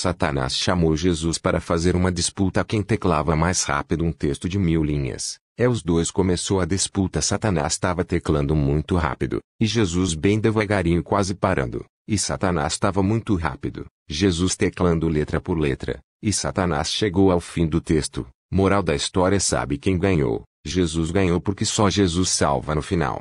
Satanás chamou Jesus para fazer uma disputa a quem teclava mais rápido um texto de mil linhas. É os dois começou a disputa. Satanás estava teclando muito rápido, e Jesus bem devagarinho quase parando. E Satanás estava muito rápido, Jesus teclando letra por letra, e Satanás chegou ao fim do texto. Moral da história sabe quem ganhou. Jesus ganhou porque só Jesus salva no final.